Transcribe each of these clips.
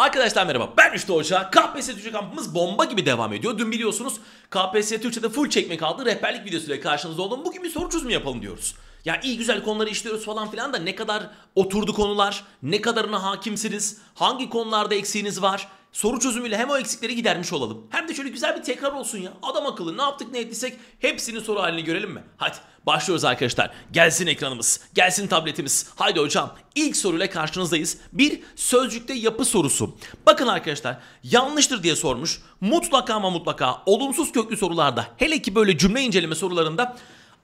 Arkadaşlar merhaba ben Üçte Hoca. KPSS Türkçe kampımız bomba gibi devam ediyor. Dün biliyorsunuz KPSS Türkçe'de full çekmek aldı Rehberlik videosuyla karşınızda oldum. Bugün bir soru çözümü yapalım diyoruz. Ya iyi güzel konuları işliyoruz falan filan da ne kadar oturdu konular, ne kadarına hakimsiniz, hangi konularda eksiğiniz var, soru çözümüyle hem o eksikleri gidermiş olalım. Hem de şöyle güzel bir tekrar olsun ya. Adam akıllı ne yaptık ne ettiysek hepsini soru haline görelim mi? Hadi başlıyoruz arkadaşlar. Gelsin ekranımız, gelsin tabletimiz. Haydi hocam ilk soruyla karşınızdayız. Bir sözcükte yapı sorusu. Bakın arkadaşlar yanlıştır diye sormuş. Mutlaka ama mutlaka olumsuz köklü sorularda hele ki böyle cümle inceleme sorularında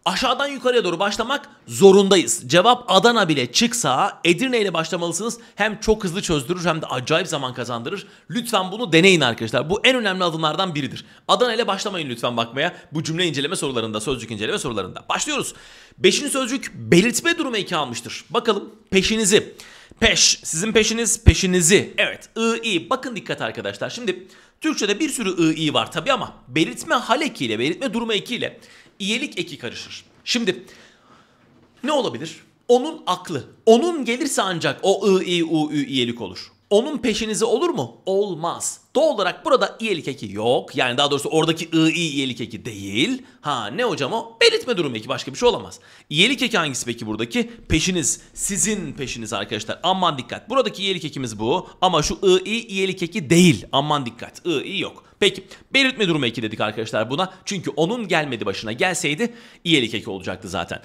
aşağıdan yukarıya doğru başlamak zorundayız. Cevap Adana bile çıksa Edirne ile başlamalısınız. Hem çok hızlı çözdürür hem de acayip zaman kazandırır. Lütfen bunu deneyin arkadaşlar. Bu en önemli adımlardan biridir. Adana ile başlamayın lütfen bakmaya. Bu cümle inceleme sorularında, sözcük inceleme sorularında. Başlıyoruz. Beşinci sözcük belirtme durumu iki almıştır. Bakalım peşinizi. Peş, sizin peşiniz, peşinizi. Evet, ı, i. Bakın dikkat arkadaşlar. Şimdi Türkçe'de bir sürü ı, i var tabi ama belirtme hal ekiyle, belirtme durma ekiyle iyelik eki karışır. Şimdi ne olabilir? Onun aklı. Onun gelirse ancak o ı, i, u, ü iyelik olur. Onun peşinize olur mu? Olmaz. Doğal olarak burada iyilik eki yok. Yani daha doğrusu oradaki i i iyilik eki değil. Ha ne hocam o? Belirtme durumu eki başka bir şey olamaz. İyilik eki hangisi peki buradaki? Peşiniz. Sizin peşiniz arkadaşlar. Aman dikkat. Buradaki iyilik ekimiz bu. Ama şu i i iyilik eki değil. Aman dikkat. I i yok. Peki belirtme durumu eki dedik arkadaşlar buna. Çünkü onun gelmedi başına gelseydi iyilik eki olacaktı zaten.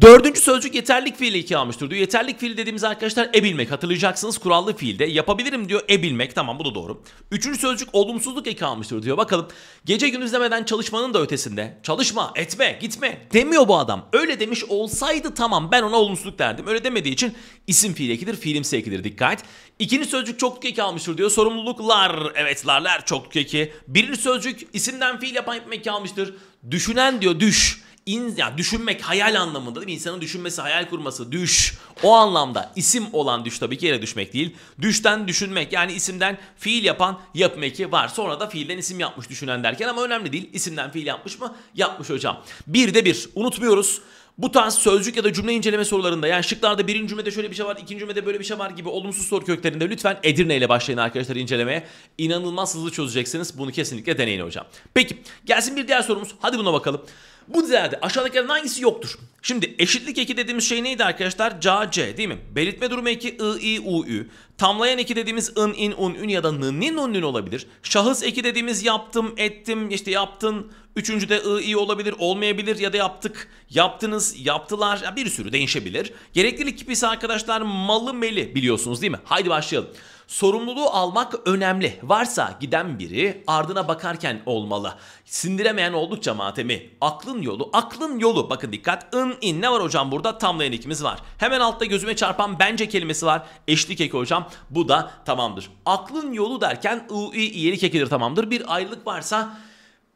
Dördüncü sözcük yeterlik fiili eki almıştır diyor. Yeterlik fiili dediğimiz arkadaşlar ebilmek hatırlayacaksınız kurallı fiilde. Yapabilirim diyor ebilmek tamam bu da doğru. Üçüncü sözcük olumsuzluk eki almıştır diyor. Bakalım gece gündüz demeden çalışmanın da ötesinde. Çalışma etme gitme demiyor bu adam. Öyle demiş olsaydı tamam ben ona olumsuzluk derdim. Öyle demediği için isim fiili ekidir fiilimsi ekidir dikkat. İkinci sözcük çokluk eki almıştır diyor. Sorumluluklar evet larlar çokluk eki. Birinci sözcük isimden fiil yapan yapmak almıştır. Düşünen diyor düş. İn, yani düşünmek hayal anlamında değil mi? İnsanın düşünmesi, hayal kurması, düş. O anlamda isim olan düş tabii ki yere düşmek değil. Düşten düşünmek yani isimden fiil yapan yapım var. Sonra da fiilden isim yapmış düşünen derken ama önemli değil. İsimden fiil yapmış mı? Yapmış hocam. Bir de bir unutmuyoruz bu tarz sözcük ya da cümle inceleme sorularında yani şıklarda birinci cümlede şöyle bir şey var, ikinci cümlede böyle bir şey var gibi olumsuz soru köklerinde lütfen Edirne ile başlayın arkadaşlar incelemeye. İnanılmaz hızlı çözeceksiniz. Bunu kesinlikle deneyin hocam. Peki gelsin bir diğer sorumuz. Hadi buna bakalım. Bu dizilerde aşağıdakilerden hangisi yoktur? Şimdi eşitlik eki dediğimiz şey neydi arkadaşlar? C, C değil mi? Belirtme durumu eki I, I, U, Ü. Tamlayan eki dediğimiz ın, in, un, ün ya da nın, nin, un, ün olabilir. Şahıs eki dediğimiz yaptım, ettim, işte yaptın. Üçüncü de I, I olabilir, olmayabilir ya da yaptık, yaptınız, yaptılar. Ya bir sürü değişebilir. Gereklilik ise arkadaşlar malı meli biliyorsunuz değil mi? Haydi başlayalım. Sorumluluğu almak önemli. Varsa giden biri ardına bakarken olmalı. Sindiremeyen oldukça matemi. Aklın yolu, aklın yolu. Bakın dikkat. ın in ne var hocam burada? Tamlayan ikimiz var. Hemen altta gözüme çarpan bence kelimesi var. Eşlik eki hocam. Bu da tamamdır. Aklın yolu derken ı, i, iyelik ekidir tamamdır. Bir ayrılık varsa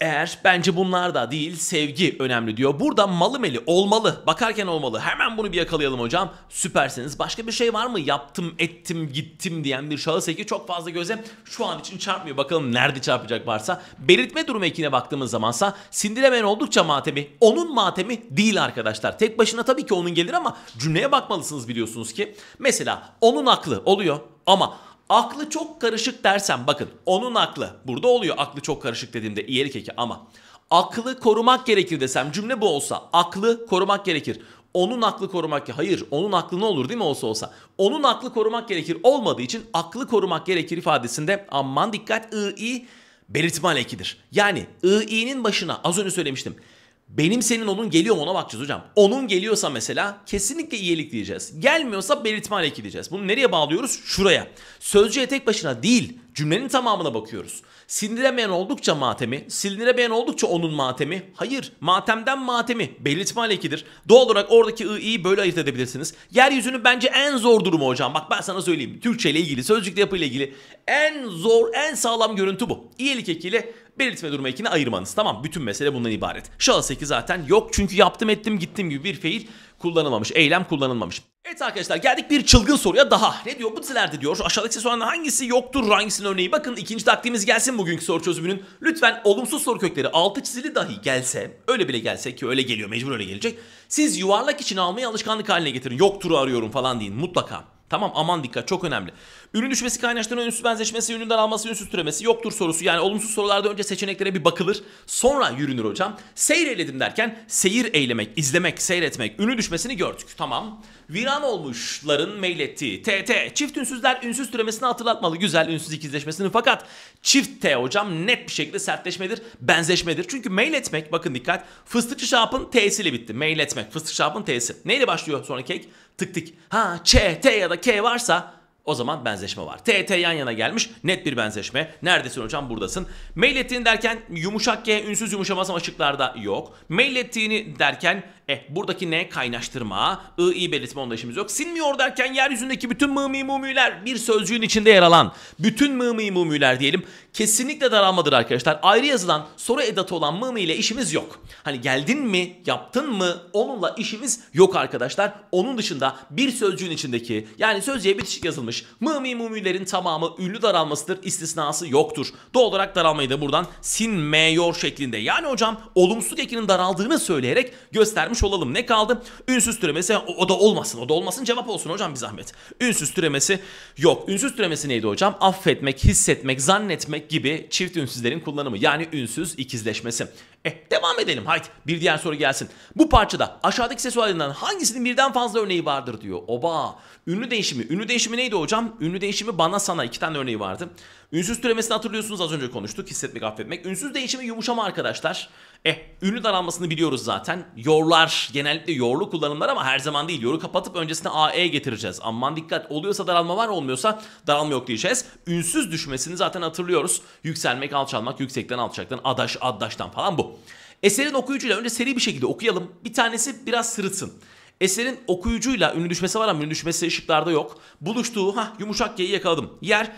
eğer bence bunlar da değil sevgi önemli diyor. Burada malı meli olmalı. Bakarken olmalı. Hemen bunu bir yakalayalım hocam. Süpersiniz. Başka bir şey var mı? Yaptım, ettim, gittim diyen bir şahıs eki çok fazla göze şu an için çarpmıyor. Bakalım nerede çarpacak varsa. Belirtme durumu ekine baktığımız zamansa sindiremeyen oldukça matemi. Onun matemi değil arkadaşlar. Tek başına tabii ki onun gelir ama cümleye bakmalısınız biliyorsunuz ki. Mesela onun aklı oluyor ama Aklı çok karışık dersen bakın onun aklı burada oluyor aklı çok karışık dediğimde iyilik eki ama aklı korumak gerekir desem cümle bu olsa aklı korumak gerekir. Onun aklı korumak ki hayır onun aklı ne olur değil mi olsa olsa. Onun aklı korumak gerekir olmadığı için aklı korumak gerekir ifadesinde aman dikkat ı i belirtme alekidir. Yani ı i'nin başına az önce söylemiştim benim senin onun geliyor mu ona bakacağız hocam. Onun geliyorsa mesela kesinlikle iyilik diyeceğiz. Gelmiyorsa belirtme diyeceğiz. Bunu nereye bağlıyoruz? Şuraya. Sözcüye tek başına değil cümlenin tamamına bakıyoruz. Sindiremeyen oldukça matemi, sindiremeyen oldukça onun matemi. Hayır, matemden matemi belirtme alekidir. Doğal olarak oradaki i'yi böyle ayırt edebilirsiniz. Yeryüzünün bence en zor durumu hocam. Bak ben sana söyleyeyim. Türkçe ile ilgili, sözcükle yapı ile ilgili en zor, en sağlam görüntü bu. İyelik ekili belirtme durumu ekini ayırmanız. Tamam bütün mesele bundan ibaret. Şahıs eki zaten yok çünkü yaptım ettim gittim gibi bir fiil kullanılmamış. Eylem kullanılmamış. Evet arkadaşlar geldik bir çılgın soruya daha. Ne diyor? Bu dizilerde diyor. Aşağıdaki soruların hangisi yoktur? Hangisinin örneği? Bakın ikinci taktiğimiz gelsin bugünkü soru çözümünün. Lütfen olumsuz soru kökleri altı çizili dahi gelse, öyle bile gelse ki öyle geliyor mecbur öyle gelecek. Siz yuvarlak için almayı alışkanlık haline getirin. Yoktur arıyorum falan deyin mutlaka. Tamam aman dikkat çok önemli. Ürün düşmesi kaynaştırma ünsüz benzeşmesi, üründen alması, ünsüz türemesi yoktur sorusu. Yani olumsuz sorularda önce seçeneklere bir bakılır. Sonra yürünür hocam. Seyreyledim derken seyir eylemek, izlemek, seyretmek, ürün düşmesini gördük. Tamam. Viran olmuşların mail meylettiği TT. Çift ünsüzler ünsüz türemesini hatırlatmalı. Güzel ünsüz ikizleşmesini fakat çift T hocam net bir şekilde sertleşmedir, benzeşmedir. Çünkü mail etmek bakın dikkat fıstıkçı şapın T'siyle bitti. mail etmek fıstık şapın T'si. Neyle başlıyor sonra kek? Tık tık. Ha Ç, T ya da K varsa o zaman benzeşme var. TT yan yana gelmiş. Net bir benzeşme. Neredesin hocam? Buradasın. Meylettiğini derken yumuşak G ünsüz yumuşamasam açıklarda yok. Meylettiğini derken eh buradaki ne? Kaynaştırma. I, I belirtme onda işimiz yok. Sinmiyor derken yeryüzündeki bütün mımi mumüler bir sözcüğün içinde yer alan bütün mımi mumüler diyelim. Kesinlikle daralmadır arkadaşlar. Ayrı yazılan soru edatı olan mımi ile işimiz yok. Hani geldin mi? Yaptın mı? Onunla işimiz yok arkadaşlar. Onun dışında bir sözcüğün içindeki yani sözcüğe bitişik yazılmış yazılmış. Mumi mumilerin tamamı ünlü daralmasıdır, İstisnası yoktur. Doğal olarak daralmayı da buradan sin mayor şeklinde yani hocam olumsuz ekinin daraldığını söyleyerek göstermiş olalım. Ne kaldı? Ünsüz türemesi o, o da olmasın. O da olmasın cevap olsun hocam bir zahmet. Ünsüz türemesi yok. Ünsüz türemesi neydi hocam? Affetmek, hissetmek, zannetmek gibi çift ünsüzlerin kullanımı yani ünsüz ikizleşmesi. Eh devam edelim haydi bir diğer soru gelsin. Bu parçada aşağıdaki ses olaylarından hangisinin birden fazla örneği vardır diyor. Oba ünlü değişimi. Ünlü değişimi neydi hocam? Ünlü değişimi bana sana iki tane örneği vardı. Ünsüz türemesini hatırlıyorsunuz az önce konuştuk. Hissetmek, affetmek. Ünsüz değişimi yumuşama arkadaşlar. Eh, ünlü daralmasını biliyoruz zaten. Yorlar, genellikle yorlu kullanımlar ama her zaman değil. Yoru kapatıp öncesine AE getireceğiz. Aman dikkat. Oluyorsa daralma var, olmuyorsa daralma yok diyeceğiz. Ünsüz düşmesini zaten hatırlıyoruz. Yükselmek, alçalmak, yüksekten, alçaktan, adaş, addaştan falan bu. Eserin okuyucuyla önce seri bir şekilde okuyalım. Bir tanesi biraz sırıtsın. Eserin okuyucuyla ünlü düşmesi var ama ünlü düşmesi ışıklarda yok. Buluştuğu ha yumuşak G'yi yakaladım. Yer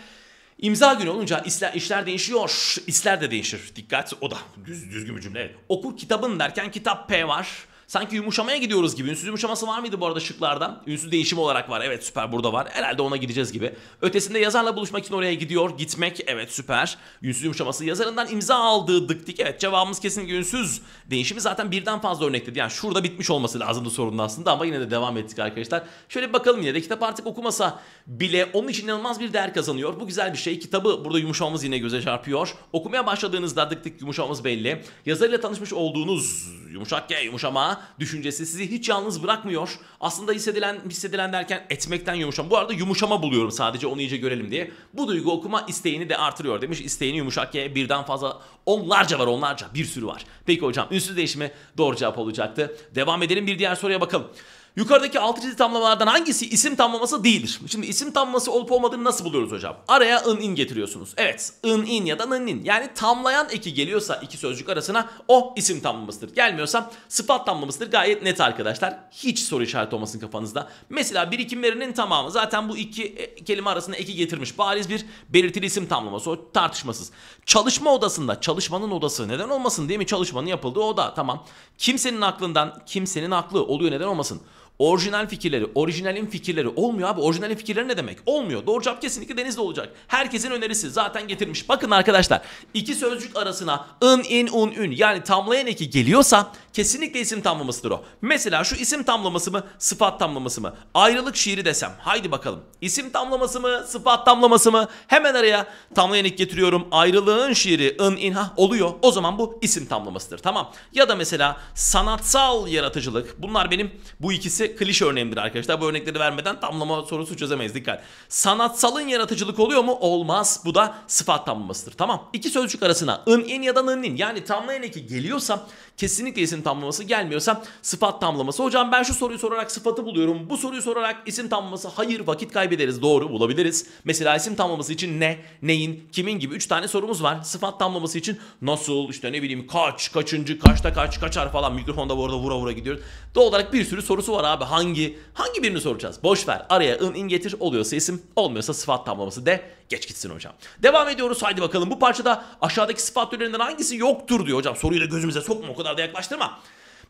İmza günü olunca işler, işler değişiyor, işler de değişir. Dikkat o da düz, düzgün bir cümle. Okur kitabın derken kitap P var. Sanki yumuşamaya gidiyoruz gibi. Ünsüz yumuşaması var mıydı bu arada şıklarda? Ünsüz değişim olarak var. Evet süper burada var. Herhalde ona gideceğiz gibi. Ötesinde yazarla buluşmak için oraya gidiyor. Gitmek evet süper. Ünsüz yumuşaması yazarından imza aldığı dıktik. Evet cevabımız kesinlikle ünsüz. Değişimi zaten birden fazla örnekledi. Yani şurada bitmiş olması lazımdı sorunun aslında ama yine de devam ettik arkadaşlar. Şöyle bir bakalım yine de kitap artık okumasa bile onun için inanılmaz bir değer kazanıyor. Bu güzel bir şey. Kitabı burada yumuşamamız yine göze çarpıyor. Okumaya başladığınızda dık yumuşamamız belli. Yazarıyla tanışmış olduğunuz yumuşak ya yumuşama düşüncesi sizi hiç yalnız bırakmıyor. Aslında hissedilen hissedilen derken etmekten yumuşam. Bu arada yumuşama buluyorum sadece onu iyice görelim diye. Bu duygu okuma isteğini de artırıyor demiş. İsteğini yumuşak ye birden fazla onlarca var onlarca bir sürü var. Peki hocam ünsüz değişimi doğru cevap olacaktı. Devam edelim bir diğer soruya bakalım. Yukarıdaki altı çizili tamlamalardan hangisi isim tamlaması değildir? Şimdi isim tamlaması olup olmadığını nasıl buluyoruz hocam? Araya ın in getiriyorsunuz. Evet ın in ya da nın in. Yani tamlayan eki geliyorsa iki sözcük arasına o isim tamlamasıdır. Gelmiyorsa sıfat tamlamasıdır. Gayet net arkadaşlar. Hiç soru işareti olmasın kafanızda. Mesela birikimlerinin tamamı zaten bu iki e, kelime arasında eki getirmiş. Bariz bir belirtili isim tamlaması. O tartışmasız. Çalışma odasında çalışmanın odası neden olmasın değil mi? Çalışmanın yapıldığı oda tamam. Kimsenin aklından kimsenin aklı oluyor neden olmasın. Orijinal fikirleri, orijinalin fikirleri olmuyor abi. Orijinalin fikirleri ne demek? Olmuyor. Doğru cevap kesinlikle denizde olacak. Herkesin önerisi zaten getirmiş. Bakın arkadaşlar iki sözcük arasına ın, in, un, ün yani tamlayan eki geliyorsa kesinlikle isim tamlamasıdır o. Mesela şu isim tamlaması mı, sıfat tamlaması mı? Ayrılık şiiri desem. Haydi bakalım. İsim tamlaması mı, sıfat tamlaması mı? Hemen araya tamlayan ek getiriyorum. Ayrılığın şiiri ın, in, ha oluyor. O zaman bu isim tamlamasıdır. Tamam. Ya da mesela sanatsal yaratıcılık. Bunlar benim bu ikisi hepsi klişe örneğimdir arkadaşlar. Bu örnekleri vermeden tamlama sorusu çözemeyiz dikkat. Sanatsalın yaratıcılık oluyor mu? Olmaz. Bu da sıfat tamlamasıdır. Tamam. İki sözcük arasına ın in ya da nın yani tamlayan eki geliyorsa kesinlikle isim tamlaması gelmiyorsa sıfat tamlaması. Hocam ben şu soruyu sorarak sıfatı buluyorum. Bu soruyu sorarak isim tamlaması hayır vakit kaybederiz. Doğru bulabiliriz. Mesela isim tamlaması için ne, neyin, kimin gibi 3 tane sorumuz var. Sıfat tamlaması için nasıl işte ne bileyim kaç, kaçıncı, kaçta kaç, kaçar falan mikrofonda bu arada vura vura gidiyoruz. Doğal olarak bir sürü sorusu var abi abi hangi hangi birini soracağız? Boş ver. Araya ın in getir. Oluyorsa isim, olmuyorsa sıfat tamlaması de. Geç gitsin hocam. Devam ediyoruz. Haydi bakalım. Bu parçada aşağıdaki sıfat türlerinden hangisi yoktur diyor hocam. Soruyu da gözümüze sokma. O kadar da yaklaştırma.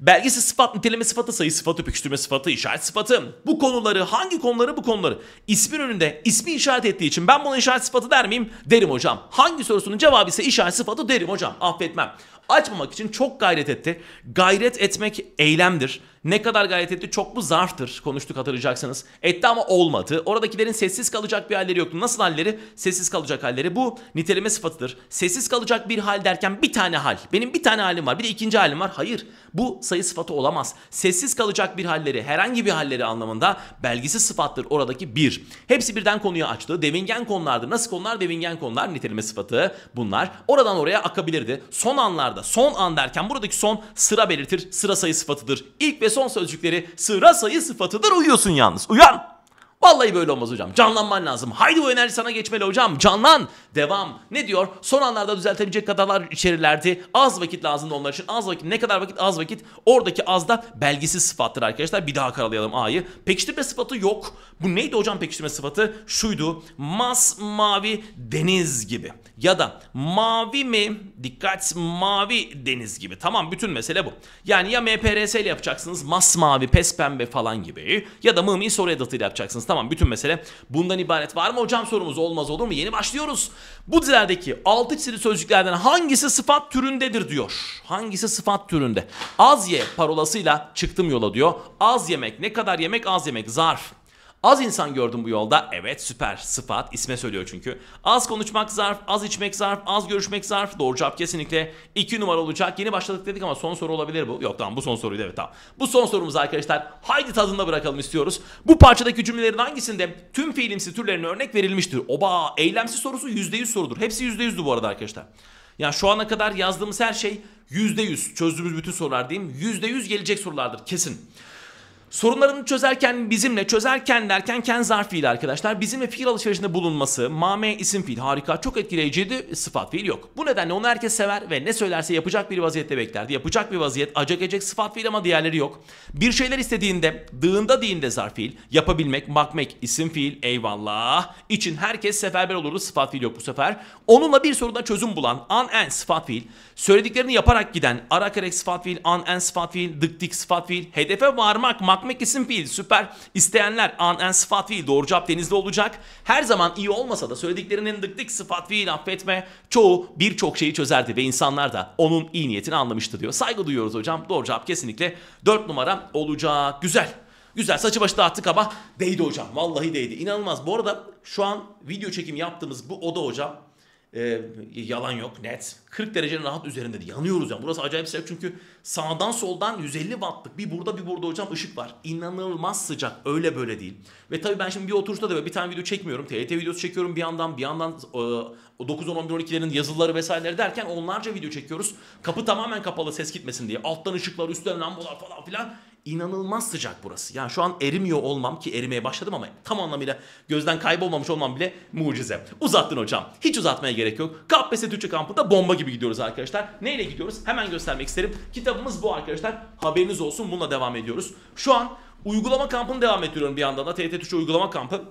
Belgesi sıfat, niteleme sıfatı, sayı sıfatı, pekiştirme sıfatı, işaret sıfatı. Bu konuları, hangi konuları bu konuları? ismin önünde ismi işaret ettiği için ben buna işaret sıfatı der miyim? Derim hocam. Hangi sorusunun cevabı ise işaret sıfatı derim hocam. Affetmem. Açmamak için çok gayret etti. Gayret etmek eylemdir. Ne kadar gayret etti? Çok mu zarftır konuştuk hatırlayacaksınız. Etti ama olmadı. Oradakilerin sessiz kalacak bir halleri yoktu. Nasıl halleri? Sessiz kalacak halleri. Bu niteleme sıfatıdır. Sessiz kalacak bir hal derken bir tane hal. Benim bir tane halim var. Bir de ikinci halim var. Hayır. Bu sayı sıfatı olamaz. Sessiz kalacak bir halleri, herhangi bir halleri anlamında belgisi sıfattır oradaki bir. Hepsi birden konuyu açtı. Devingen konulardı. Nasıl konular? Devingen konular. Niteleme sıfatı bunlar. Oradan oraya akabilirdi. Son anlarda, son an derken buradaki son sıra belirtir. Sıra sayı sıfatıdır. İlk ve son sözcükleri sıra sayı sıfatıdır uyuyorsun yalnız. Uyan. Vallahi böyle olmaz hocam. Canlanman lazım. Haydi bu enerji sana geçmeli hocam. Canlan. Devam. Ne diyor? Son anlarda düzeltebilecek kadarlar içerirlerdi. Az vakit lazımdı onlar için. Az vakit. Ne kadar vakit? Az vakit. Oradaki az da belgisiz sıfattır arkadaşlar. Bir daha karalayalım A'yı. Pekiştirme sıfatı yok. Bu neydi hocam pekiştirme sıfatı? Şuydu. Mas mavi deniz gibi ya da mavi mi dikkat mavi deniz gibi. Tamam bütün mesele bu. Yani ya MPRS ile yapacaksınız mavi pes pembe falan gibi ya da mımi soru edatıyla yapacaksınız. Tamam bütün mesele bundan ibaret. Var mı hocam sorumuz olmaz olur mu? Yeni başlıyoruz. Bu dizilerdeki altı çizili sözcüklerden hangisi sıfat türündedir diyor. Hangisi sıfat türünde? Az ye parolasıyla çıktım yola diyor. Az yemek ne kadar yemek az yemek zarf. Az insan gördüm bu yolda. Evet süper sıfat isme söylüyor çünkü. Az konuşmak zarf, az içmek zarf, az görüşmek zarf. Doğru cevap kesinlikle 2 numara olacak. Yeni başladık dedik ama son soru olabilir bu. Yok tamam bu son soruydu evet tamam. Bu son sorumuz arkadaşlar. Haydi tadında bırakalım istiyoruz. Bu parçadaki cümlelerin hangisinde tüm fiilimsi türlerine örnek verilmiştir? Oba eylemsi sorusu %100 sorudur. Hepsi %100'dü bu arada arkadaşlar. Yani şu ana kadar yazdığımız her şey %100 çözdüğümüz bütün sorular diyeyim %100 gelecek sorulardır kesin. Sorunlarını çözerken bizimle, çözerken derken ken zarf fiili arkadaşlar. Bizimle fikir alışverişinde bulunması, mame isim fiil harika, çok etkileyiciydi, sıfat fiil yok. Bu nedenle onu herkes sever ve ne söylerse yapacak bir vaziyette beklerdi. Yapacak bir vaziyet, acak ecek sıfat fiil ama diğerleri yok. Bir şeyler istediğinde, dığında diğinde zarf fiil, yapabilmek, bakmek, isim fiil, eyvallah. için herkes seferber olurdu, sıfat fiil yok bu sefer. Onunla bir soruda çözüm bulan, an en sıfat fiil, söylediklerini yaparak giden, ara kerek sıfat fiil, an en sıfat fiil, dık dik sıfat fiil, hedefe varmak, mak yapmak isim fiil süper. İsteyenler an en sıfat fiil doğru cevap denizde olacak. Her zaman iyi olmasa da söylediklerinin dık dık sıfat fiil affetme çoğu birçok şeyi çözerdi ve insanlar da onun iyi niyetini anlamıştı diyor. Saygı duyuyoruz hocam doğru cevap kesinlikle 4 numara olacak. Güzel. Güzel saçı başı dağıttık ama değdi hocam. Vallahi değdi. İnanılmaz. Bu arada şu an video çekim yaptığımız bu oda hocam e, yalan yok net. 40 derecenin rahat üzerinde yanıyoruz yani. Burası acayip sıcak çünkü sağdan soldan 150 wattlık bir burada bir burada hocam ışık var. İnanılmaz sıcak öyle böyle değil. Ve tabii ben şimdi bir oturuşta da bir tane video çekmiyorum. TYT videosu çekiyorum bir yandan bir yandan e, 9, 10, 11, 12'lerin yazıları vesaireleri derken onlarca video çekiyoruz. Kapı tamamen kapalı ses gitmesin diye. Alttan ışıklar üstten lambalar falan filan inanılmaz sıcak burası. Yani şu an erimiyor olmam ki erimeye başladım ama tam anlamıyla gözden kaybolmamış olmam bile mucize. Uzattın hocam. Hiç uzatmaya gerek yok. KPSS Türkçe kampında bomba gibi gidiyoruz arkadaşlar. Neyle gidiyoruz? Hemen göstermek isterim. Kitabımız bu arkadaşlar. Haberiniz olsun. Bununla devam ediyoruz. Şu an uygulama kampını devam ettiriyorum bir yandan da. TT Türkçe uygulama kampı.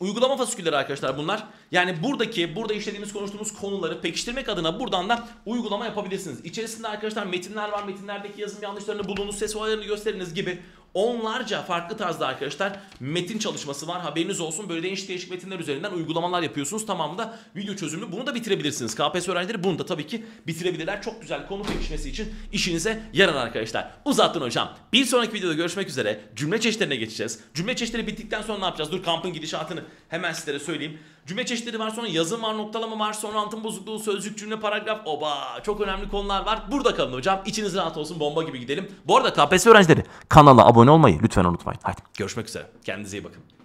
Uygulama fasikülleri arkadaşlar bunlar. Yani buradaki, burada işlediğimiz, konuştuğumuz konuları pekiştirmek adına buradan da uygulama yapabilirsiniz. İçerisinde arkadaşlar metinler var, metinlerdeki yazım yanlışlarını bulunuz, ses olaylarını gösteriniz gibi onlarca farklı tarzda arkadaşlar metin çalışması var. Haberiniz olsun. Böyle değişik değişik metinler üzerinden uygulamalar yapıyorsunuz. Tamamı da video çözümlü. Bunu da bitirebilirsiniz. KPSS öğrencileri bunu da tabii ki bitirebilirler. Çok güzel konu pekişmesi için işinize yarar arkadaşlar. Uzattın hocam. Bir sonraki videoda görüşmek üzere. Cümle çeşitlerine geçeceğiz. Cümle çeşitleri bittikten sonra ne yapacağız? Dur kampın gidişatını hemen sizlere söyleyeyim. Cümle çeşitleri var, sonra yazım var, noktalama var, sonra antın bozukluğu, sözcük, cümle, paragraf. Oba! Çok önemli konular var. Burada kalın hocam. içiniz rahat olsun. Bomba gibi gidelim. Bu arada KPSS öğrencileri kanala abone olmayı lütfen unutmayın. Haydi görüşmek üzere. Kendinize iyi bakın.